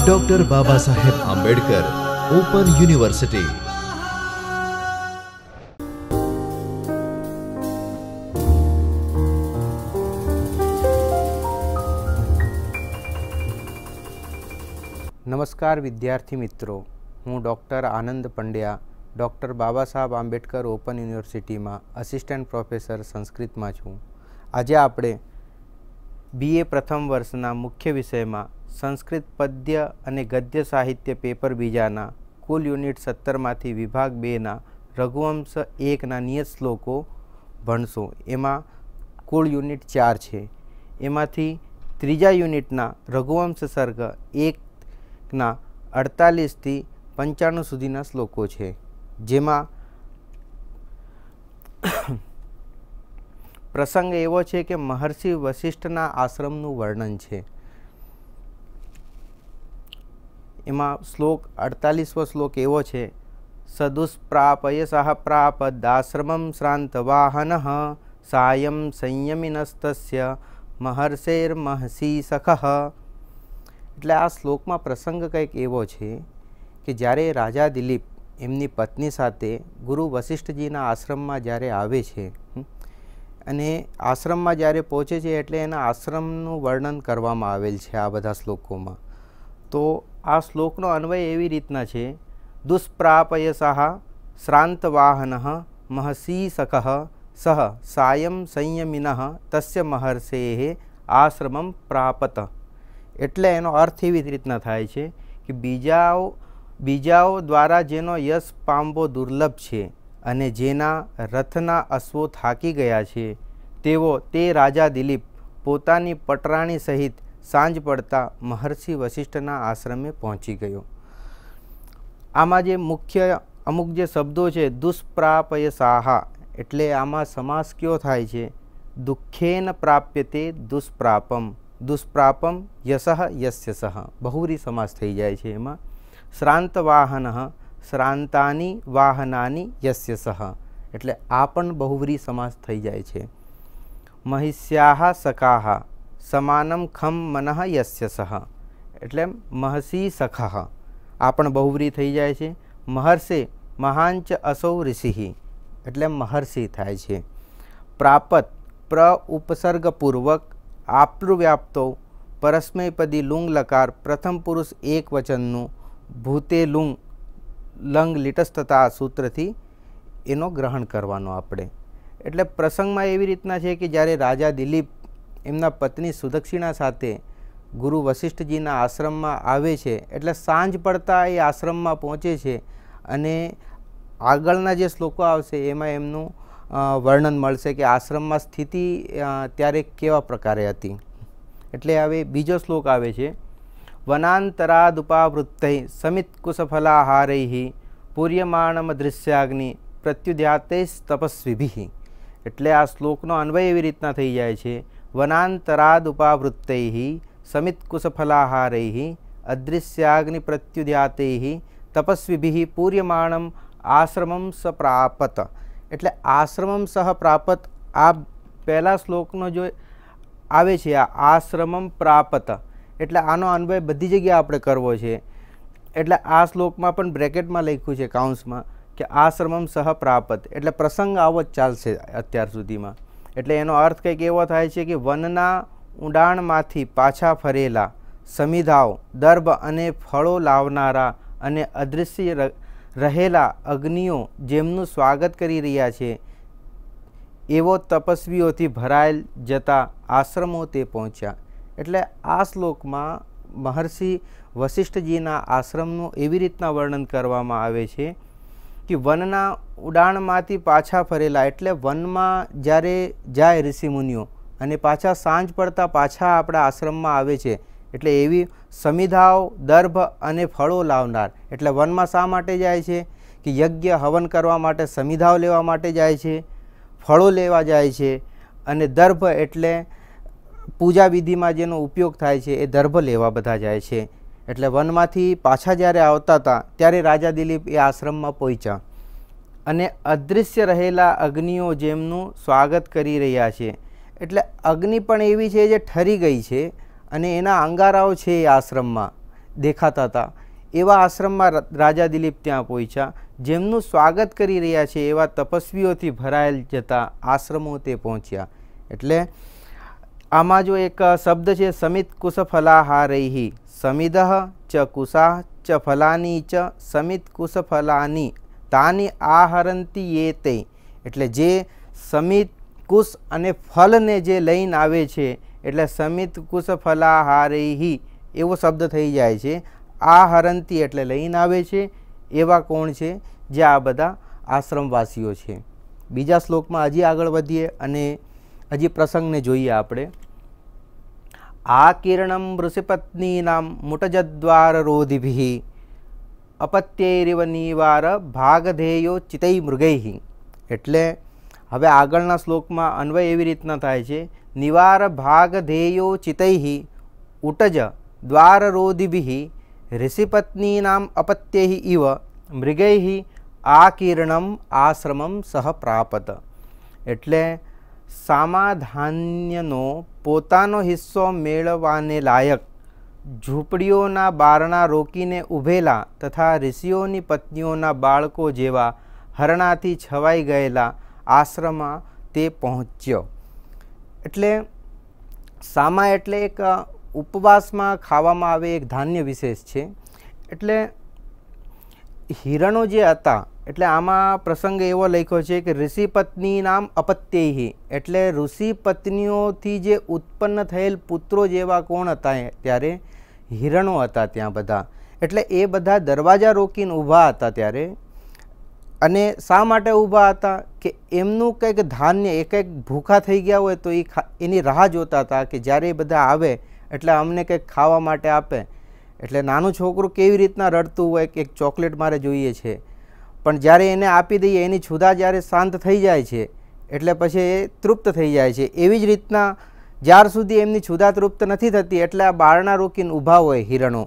doctor બાબા Saheb Ambedkar open university નમસ્કાર વિદ્યાર્થી મિત્રો હું doctor Anand Pandya doctor Baba Saheb Ambedkar open યુનિવર્સિટીમાં અસિસ્ટન્ટ પ્રોફેસર સંસ્કૃતમાં છું આજે આપણે બીએ પ્રથમ વર્ષના મુખ્ય વિષયમાં સંસ્કૃત પદ્ય અને ગદ્ય સાહિત્ય પેપર બીજાના કુલ યુનિટ સત્તરમાંથી વિભાગ બેના રઘુવંશ એકના નિયત શ્લોકો ભણશો એમાં કુલ યુનિટ ચાર છે એમાંથી ત્રીજા યુનિટના રઘુવંશ સર્ગ એકના અડતાલીસથી પંચાણું સુધીના શ્લોકો છે જેમાં પ્રસંગ એવો છે કે મહર્ષિ વશિષ્ઠના આશ્રમનું વર્ણન છે એમાં શ્લોક અડતાલીસવો શ્લોક એવો છે સદુષ્પ્રાપયસઃ પ્રાપ દાશ્રમમ શ્રાંત વાહન સાયમ સંયમિનસ્તસ્ય મહર્ષેર્મહસી સખ એટલે આ શ્લોકમાં પ્રસંગ કંઈક એવો છે કે જ્યારે રાજા દિલીપ એમની પત્ની સાથે ગુરુ વશિષ્ઠજીના આશ્રમમાં જ્યારે આવે છે અને આશ્રમમાં જ્યારે પહોંચે છે એટલે એના આશ્રમનું વર્ણન કરવામાં આવેલ છે આ બધા શ્લોકોમાં તો આ શ્લોકનો અન્વય એવી રીતના છે દુષ્પ્રાપયસઃ શ્રાંતવાહન મહસીસક સહ સાયમ સંયમિન તસ્ય મહર્ષેહ આશ્રમમ પ્રાપત એટલે એનો અર્થ એવી રીતના થાય છે કે બીજાઓ બીજાઓ દ્વારા જેનો યશ પામવો દુર્લભ છે અને જેના રથના અશ્વો થાકી ગયા છે તેઓ તે રાજા દિલીપ પોતાની પટરાણી સહિત સાંજ પડતા મહર્ષિ વશિષ્ઠના આશ્રમે પહોંચી ગયો આમાં જે મુખ્ય અમુક જે શબ્દો છે દુષ્પ્રાપય સાહા એટલે આમાં સમાસ કયો થાય છે દુઃખેન પ્રાપ્ય તે દુષ્પ્રાપમ દુષ્પ્રાપમ યશ યસ્ય સહ બહુરી સમાસ થઈ જાય છે એમાં શ્રાંત વાહન શ્રાંતાની વાહનાની યસ્ય સહ એટલે આ પણ બહુવ્રી સમાસ થઈ જાય છે મહિષ્યા સકાહા સમાનમ ખમ મનઃ યસ્ય સહ એટલે મહસી સખઃ આ પણ બહુવ્રી થઈ જાય છે મહર્ષે મહાંચ અસૌ ઋષિ એટલે મહર્ષિ થાય છે પ્રાપત પ્ર ઉપસર્ગપૂર્વક આપ્લુવ્યાપ્તો પરસ્મયપદી લુંગ લકાર પ્રથમ પુરુષ એક વચનનું ભૂતે લુંગ લંગ લિટસ્થતા સૂત્રથી એનો ગ્રહણ કરવાનો આપણે એટલે પ્રસંગમાં એવી રીતના છે કે જ્યારે રાજા દિલીપ એમના પત્ની સુદક્ષિણા સાથે ગુરુ વશિષ્ઠજીના આશ્રમમાં આવે છે એટલે સાંજ પડતાં એ આશ્રમમાં પહોંચે છે અને આગળના જે શ્લોકો આવશે એમાં એમનું વર્ણન મળશે કે આશ્રમમાં સ્થિતિ ત્યારે કેવા પ્રકારે હતી એટલે હવે બીજો શ્લોક આવે છે વનાંતરાદુપાવૃત્તૈ સમિત કુશફલાહારૈ પૂર્યમાણમ દૃશ્યાગ્નિ પ્રત્યુધ્યાતે તપસ્વીભિ એટલે આ શ્લોકનો અન્વય એવી રીતના થઈ જાય છે વનાંતરાદુપાવૃત્તૈ સમિત્કુશફલાહારૈ અદૃશ્યાગ્નિ તપસ્વીભિ પૂર્યમાણમ આશ્રમમ સ પ્રાપત એટલે આશ્રમમ સહ પ્રાપત આ પહેલા શ્લોકનો જો આવે છે આ આશ્રમમ પ્રાપત એટલે આનો અન્વય બધી જગ્યાએ આપણે કરવો છે એટલે આ શ્લોકમાં પણ બ્રેકેટમાં લખ્યું છે કાઉન્સમાં કે આશ્રમમ સહ પ્રાપત એટલે પ્રસંગ આવો જ ચાલશે અત્યાર સુધીમાં એટલે એનો અર્થ કંઈક એવો થાય છે કે વનના ઊંડાણમાંથી પાછા ફરેલા સમિધાઓ દર્ભ અને ફળો લાવનારા અને અદૃશ્ય રહેલા અગ્નિઓ જેમનું સ્વાગત કરી રહ્યા છે એવો તપસ્વીઓથી ભરાયેલ જતા આશ્રમો તે પહોંચ્યા એટલે આ શ્લોકમાં મહર્ષિ વશિષ્ઠજીના આશ્રમનું એવી રીતના વર્ણન કરવામાં આવે છે કે વનના ઉડાણમાંથી પાછા ફરેલા એટલે વનમાં જ્યારે જાય ઋષિમુનિઓ અને પાછા સાંજ પડતા પાછા આપણા આશ્રમમાં આવે છે એટલે એવી સમિધાઓ દર્ભ અને ફળો લાવનાર એટલે વનમાં શા માટે જાય છે કે યજ્ઞ હવન કરવા માટે સમિધાઓ લેવા માટે જાય છે ફળો લેવા જાય છે અને દર્ભ એટલે પૂજા વિધિમાં જેનો ઉપયોગ થાય છે એ દર્ભ લેવા બધા જાય છે એટલે વનમાંથી પાછા જ્યારે આવતા હતા ત્યારે રાજા દિલીપ એ આશ્રમમાં પહોંચ્યા અને અદૃશ્ય રહેલા અગ્નિઓ જેમનું સ્વાગત કરી રહ્યા છે એટલે અગ્નિ પણ એવી છે જે ઠરી ગઈ છે અને એના અંગારાઓ છે એ આશ્રમમાં દેખાતા હતા એવા આશ્રમમાં રાજા દિલીપ ત્યાં પહોંચ્યા જેમનું સ્વાગત કરી રહ્યા છે એવા તપસ્વીઓથી ભરાયેલ જતા આશ્રમો તે પહોંચ્યા એટલે આમાં જો એક શબ્દ છે સમિત કુશફલા હા સમિદ ચ કુશા ચ ફલાની ચ સમિત કુશ ફલાની તાની આહરંતી એ તે એટલે જે સમિત કુશ અને ફલને જે લઈને આવે છે એટલે સમિત કુશ ફલાહારેહી એવો શબ્દ થઈ જાય છે આહરંતી એટલે લઈને આવે છે એવા કોણ છે જે આ બધા આશ્રમવાસીઓ છે બીજા શ્લોકમાં હજી આગળ વધીએ અને હજી પ્રસંગને જોઈએ આપણે ఆకీర్ణం వృషిపత్నీనాం ముటజద్వారరోధిభిః અપત્યેરિવ નિવાર ભાગધેયો ચિતૈ મૃગૈ એટલે હવે આગળના શ્લોકમાં અન્વય એવી રીતના થાય છે નિવાર ભાગધેયો ચિતૈ ઉટજ દ્વારરોધિભિ ઋષિપત્નીનામ અપત્યૈ ઇવ મૃગૈ આકીર્ણમ આશ્રમમ સહ પ્રાપત એટલે સામાધાન્યનો પોતાનો હિસ્સો મેળવવાને લાયક ઝૂંપડીઓના બારણા રોકીને ઊભેલા તથા ઋષિઓની પત્નીઓના બાળકો જેવા હરણાથી છવાઈ ગયેલા આશ્રમમાં તે પહોંચ્યો એટલે સામા એટલે એક ઉપવાસમાં ખાવામાં આવે એક ધાન્ય વિશેષ છે એટલે હિરણો જે હતા એટલે આમાં પ્રસંગ એવો લખ્યો છે કે ઋષિ પત્ની નામ અપત્યહી એટલે ઋષિ પત્નીઓથી જે ઉત્પન્ન થયેલ પુત્રો જેવા કોણ હતા ત્યારે હિરણો હતા ત્યાં બધા એટલે એ બધા દરવાજા રોકીને ઊભા હતા ત્યારે અને શા માટે ઊભા હતા કે એમનું કંઈક ધાન્ય એ કંઈક ભૂખા થઈ ગયા હોય તો એ એની રાહ જોતા હતા કે જ્યારે એ બધા આવે એટલે અમને કંઈક ખાવા માટે આપે એટલે નાનું છોકરું કેવી રીતના રડતું હોય કે એક ચોકલેટ મારે જોઈએ છે પણ જ્યારે એને આપી દઈએ એની છુદા જ્યારે શાંત થઈ જાય છે એટલે પછી એ તૃપ્ત થઈ જાય છે એવી જ રીતના જ્યાર સુધી એમની છુદા તૃપ્ત નથી થતી એટલે આ બારણા રોકીને ઊભા હોય હિરણો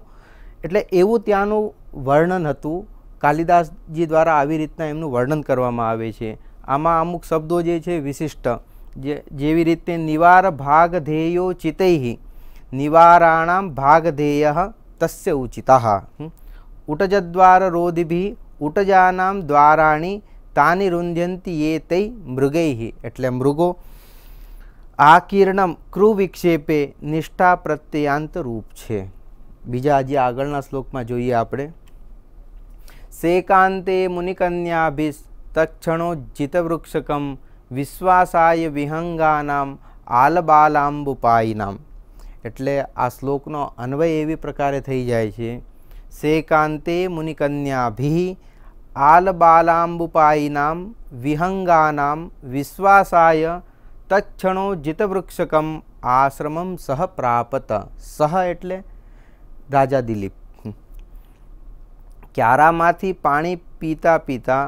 એટલે એવું ત્યાંનું વર્ણન હતું કાલિદાસજી દ્વારા આવી રીતના એમનું વર્ણન કરવામાં આવે છે આમાં અમુક શબ્દો જે છે વિશિષ્ટ જે જેવી રીતે નિવાર ભાગ ધ્યેયો ચિતૈ નિવારાણામ ભાગ ધ્યેય તસ્ય ઉચિતા ઉટજદ્વાર રોધિભી ઉટજાનામ દ્વારાણી તાની રુંધ્યંતી એ તૈ મૃગૈ એટલે મૃગો આ કિરણમ કૃવિક્ષેપે નિષ્ઠા પ્રત્યયાંત રૂપ છે બીજા આજે આગળના શ્લોકમાં જોઈએ આપણે શેકાંતે મુનિકન્યાભિસ તક્ષણો જિતવૃક્ષકમ વિશ્વાસાય વિહંગાનામ આલબાલાંબુપાયનામ એટલે આ શ્લોકનો અન્વય એવી પ્રકારે થઈ જાય છે શેકાંતે મુનિકન્યાભિ આલબાલાંબુપાયિનામ વિહંગાનામ વિશ્વાસાય તચ્છણો જિતવૃક્ષકમ આશ્રમમ સહ પ્રાપત સહ એટલે રાજા દિલીપ ક્યારામાંથી પાણી પીતા પીતા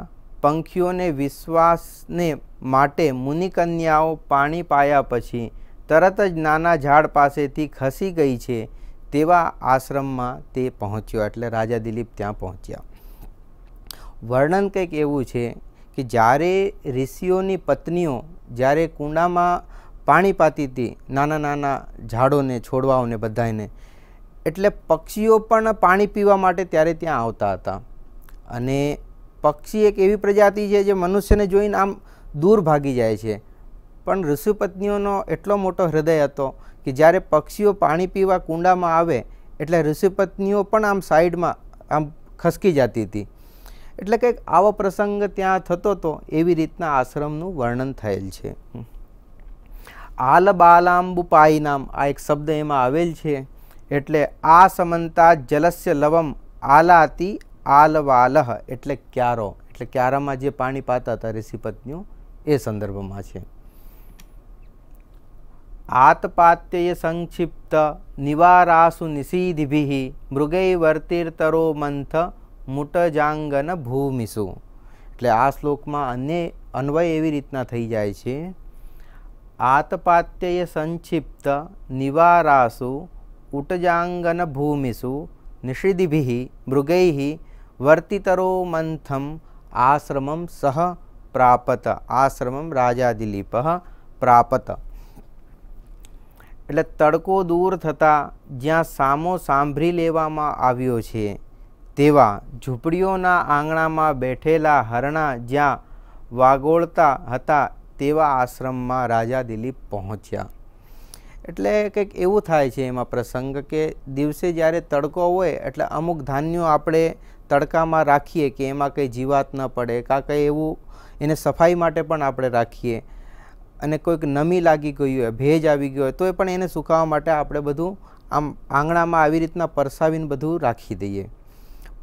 પંખીઓને વિશ્વાસને માટે મુનિકન્યાઓ પાણી પાયા પછી તરત જ નાના ઝાડ પાસેથી ખસી ગઈ છે તેવા આશ્રમમાં તે પહોંચ્યો એટલે રાજા દિલીપ ત્યાં પહોંચ્યા વર્ણન કંઈક એવું છે કે જ્યારે ઋષિઓની પત્નીઓ જ્યારે કુંડામાં પાણી પાતી હતી નાના નાના ઝાડોને છોડવાઓને બધાને એટલે પક્ષીઓ પણ પાણી પીવા માટે ત્યારે ત્યાં આવતા હતા અને પક્ષી એક એવી પ્રજાતિ છે જે મનુષ્યને જોઈને આમ દૂર ભાગી જાય છે પણ ઋષિપત્નીઓનો એટલો મોટો હૃદય હતો કે જ્યારે પક્ષીઓ પાણી પીવા કુંડામાં આવે એટલે ઋષિપત્નીઓ પણ આમ સાઈડમાં આમ ખસકી જતી હતી એટલે કંઈક આવો પ્રસંગ ત્યાં થતો હતો એવી રીતના આશ્રમનું વર્ણન થયેલ છે આલ બાલાંબુપાઈ નામ આ એક શબ્દ એમાં આવેલ છે એટલે આ સમંતા જલસ્ય લવમ આલાતી આલવાલહ એટલે ક્યારો એટલે ક્યારામાં જે પાણી પાતા હતા ઋષિપત્નીઓ એ સંદર્ભમાં છે आतपात्यय संक्षिप्त निवारासु निषीधिभिः મૃગૈવર્તિર્તરો મંથ મુટજાંગન ભૂમિસુ એટલે આ શ્લોકમાં અન્ય અન્વય એવી રીતના થઈ જાય છે આતપાત્યય સંક્ષિપ્ત નિવારાસુ ઉટજાંગન ભૂમિસુ નિષિદિભિ મૃગૈ વર્તિતરો મંથમ આશ્રમમ સહ પ્રાપત આશ્રમમ રાજા દિલીપ પ્રાપત એટલે તડકો દૂર થતાં જ્યાં સામો સાંભળી લેવામાં આવ્યો છે તેવા ઝૂંપડીઓના આંગણામાં બેઠેલા હરણા જ્યાં વાગોળતા હતા તેવા આશ્રમમાં રાજા દિલીપ પહોંચ્યા એટલે કંઈક એવું થાય છે એમાં પ્રસંગ કે દિવસે જ્યારે તડકો હોય એટલે અમુક ધાન્યો આપણે તડકામાં રાખીએ કે એમાં કંઈ જીવાત ન પડે કાં કંઈ એવું એને સફાઈ માટે પણ આપણે રાખીએ અને કોઈક નમી લાગી ગઈ હોય ભેજ આવી ગયો હોય તો એ પણ એને સુકાવા માટે આપણે બધું આમ આંગણામાં આવી રીતના પરસાવીને બધું રાખી દઈએ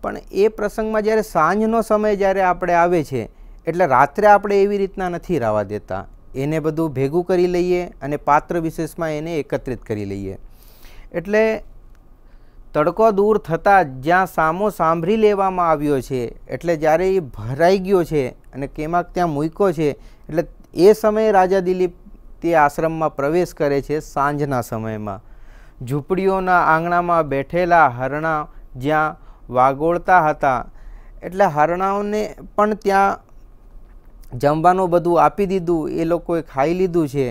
પણ એ પ્રસંગમાં જ્યારે સાંજનો સમય જ્યારે આપણે આવે છે એટલે રાત્રે આપણે એવી રીતના નથી રાવા દેતા એને બધું ભેગું કરી લઈએ અને પાત્ર વિશેષમાં એને એકત્રિત કરી લઈએ એટલે તડકો દૂર થતાં જ્યાં સામો સાંભળી લેવામાં આવ્યો છે એટલે જ્યારે એ ભરાઈ ગયો છે અને કેમાક ત્યાં મૂક્યો છે એટલે એ સમયે રાજા દિલીપ તે આશ્રમમાં પ્રવેશ કરે છે સાંજના સમયમાં ઝૂંપડીઓના આંગણામાં બેઠેલા હરણા જ્યાં વાગોળતા હતા એટલે હરણાઓને પણ ત્યાં જમવાનું બધું આપી દીધું એ લોકોએ ખાઈ લીધું છે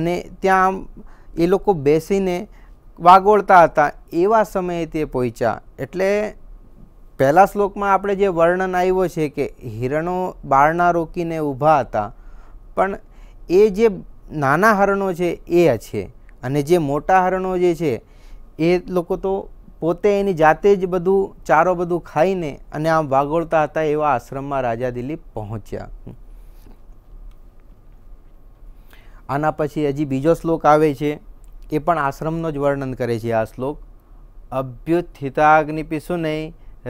અને ત્યાં એ લોકો બેસીને વાગોળતા હતા એવા સમયે તે પહોંચ્યા એટલે પહેલાં શ્લોકમાં આપણે જે વર્ણન આવ્યો છે કે હિરણો બારણા રોકીને ઊભા હતા પણ એ જે નાના હરણો છે એ છે અને જે મોટા હરણો જે છે એ લોકો તો પોતે એની જાતે જ બધું ચારો બધું ખાઈને અને આમ વાગોળતા હતા એવા આશ્રમમાં રાજા દિલીપ પહોંચ્યા આના પછી હજી બીજો શ્લોક આવે છે એ પણ આશ્રમનો જ વર્ણન કરે છે આ શ્લોક નહીં અભ્યુત્થિતાગ્નિપિશુને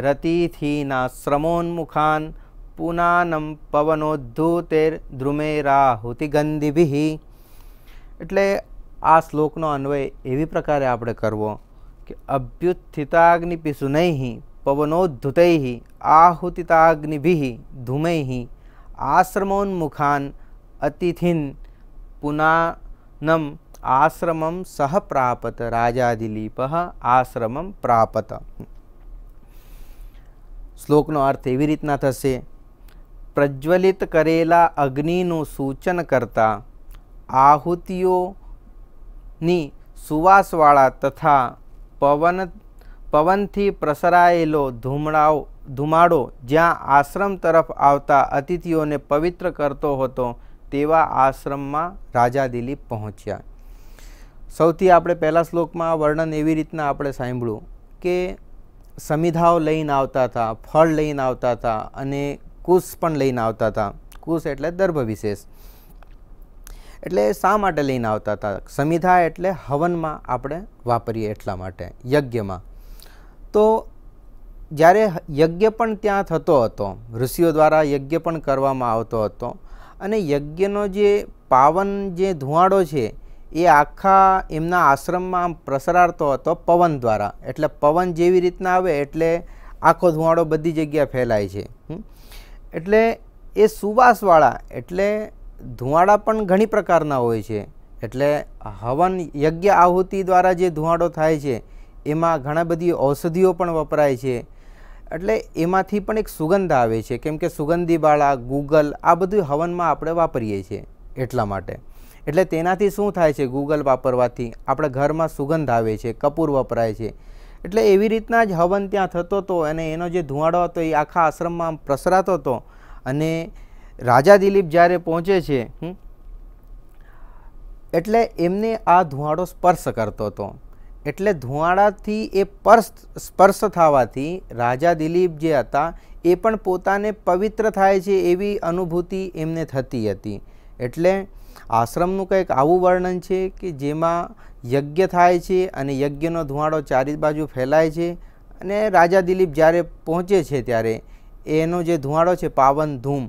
રતિથીના શ્રમોન્મુખાન पुनानम पवनोद्धूते ध्रुमेरा होती गंदीविहि એટલે આ શ્લોકનો અન્વેય એવી प्रकारे આપણે કરવો કે અભ્યુત થિતાગ্নি પીસુ નહીં પવનોદ્ધુતે આહুতি તાગ্নি ભિ ધુમેહી આશ્રમોન મુખાન અતિથિન પુનનમ आश्रमम सहप्रापत राजा દિલીપહ आश्रमम प्रापत श्लोकનો અર્થ આવી રીતના થશે પ્રજ્વલિત કરેલા અગ્નિનું સૂચન કરતા આહુતિઓની સુવાસવાળા તથા પવન પવનથી પ્રસરાયેલો ધૂમડાઓ ધુમાડો જ્યાં આશ્રમ તરફ આવતા અતિથિઓને પવિત્ર કરતો હતો તેવા આશ્રમમાં રાજા દિલીપ પહોંચ્યા સૌથી આપણે પહેલા શ્લોકમાં વર્ણન એવી રીતના આપણે સાંભળ્યું કે સમિધાઓ લઈને આવતા હતા ફળ લઈને આવતા હતા અને કુશ પણ લઈને આવતા હતા કુશ એટલે દર્ભ વિશેષ એટલે શા માટે લઈને આવતા હતા સમિધા એટલે હવનમાં આપણે વાપરીએ એટલા માટે યજ્ઞમાં તો જ્યારે યજ્ઞ પણ ત્યાં થતો હતો ઋષિઓ દ્વારા યજ્ઞ પણ કરવામાં આવતો હતો અને યજ્ઞનો જે પાવન જે ધુવાડો છે એ આખા એમના આશ્રમમાં આમ પ્રસરારતો હતો પવન દ્વારા એટલે પવન જેવી રીતના આવે એટલે આખો ધુવાડો બધી જગ્યાએ ફેલાય છે એટલે એ સુવાસવાળા એટલે ધુમાડા પણ ઘણી પ્રકારના હોય છે એટલે હવન યજ્ઞ આહુતિ દ્વારા જે ધુમાડો થાય છે એમાં ઘણા બધી ઔષધિઓ પણ વપરાય છે એટલે એમાંથી પણ એક સુગંધ આવે છે કેમ કે સુગંધીવાળા ગૂગલ આ બધું હવનમાં આપણે વાપરીએ છીએ એટલા માટે એટલે તેનાથી શું થાય છે ગૂગલ વાપરવાથી આપણે ઘરમાં સુગંધ આવે છે કપૂર વપરાય છે એટલે એવી રીતના જ હવન ત્યાં થતો હતો અને એનો જે ધુવાડો હતો એ આખા આશ્રમમાં પ્રસરાતો હતો અને રાજા દિલીપ જ્યારે પહોંચે છે એટલે એમને આ ધુવાડો સ્પર્શ કરતો હતો એટલે ધુવાડાથી એ સ્પર્શ સ્પર્શ થવાથી રાજા દિલીપ જે હતા એ પણ પોતાને પવિત્ર થાય છે એવી અનુભૂતિ એમને થતી હતી એટલે આશ્રમનું કંઈક આવું વર્ણન છે કે જેમાં યજ્ઞ થાય છે અને યજ્ઞનો ધુવાડો ચારી બાજુ ફેલાય છે અને રાજા દિલીપ જ્યારે પહોંચે છે ત્યારે એનો જે ધુવાડો છે પાવન ધૂમ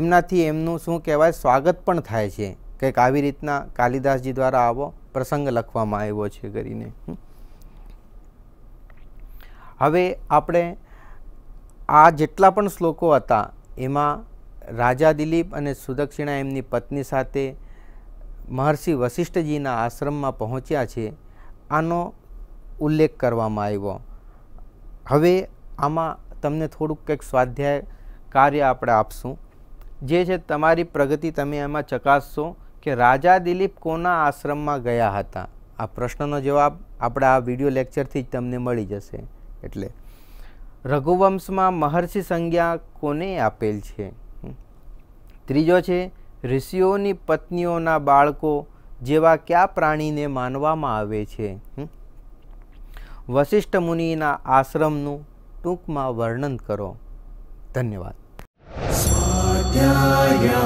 એમનાથી એમનું શું કહેવાય સ્વાગત પણ થાય છે કંઈક આવી રીતના કાલિદાસજી દ્વારા આવો પ્રસંગ લખવામાં આવ્યો છે કરીને હવે આપણે આ જેટલા પણ શ્લોકો હતા એમાં રાજા દિલીપ અને સુદક્ષિણા એમની પત્ની સાથે મહર્ષિ વશિષ્ઠજીના આશ્રમમાં પહોંચ્યા છે આનો ઉલ્લેખ કરવામાં આવ્યો હવે આમાં તમને થોડુંક કંઈક સ્વાધ્યાય કાર્ય આપણે આપશું જે છે તમારી પ્રગતિ તમે એમાં ચકાસશો કે રાજા દિલીપ કોના આશ્રમમાં ગયા હતા આ પ્રશ્નનો જવાબ આપણા આ વિડીયો લેક્ચરથી જ તમને મળી જશે એટલે રઘુવંશમાં મહર્ષિ સંજ્ઞા કોને આપેલ છે ત્રીજો છે ઋષિઓની પત્નીઓના બાળકો જેવા કયા પ્રાણીને માનવામાં આવે છે વશિષ્ઠ મુનિના આશ્રમનું ટૂંકમાં વર્ણન કરો ધન્યવાદ સ્વાધ્યાય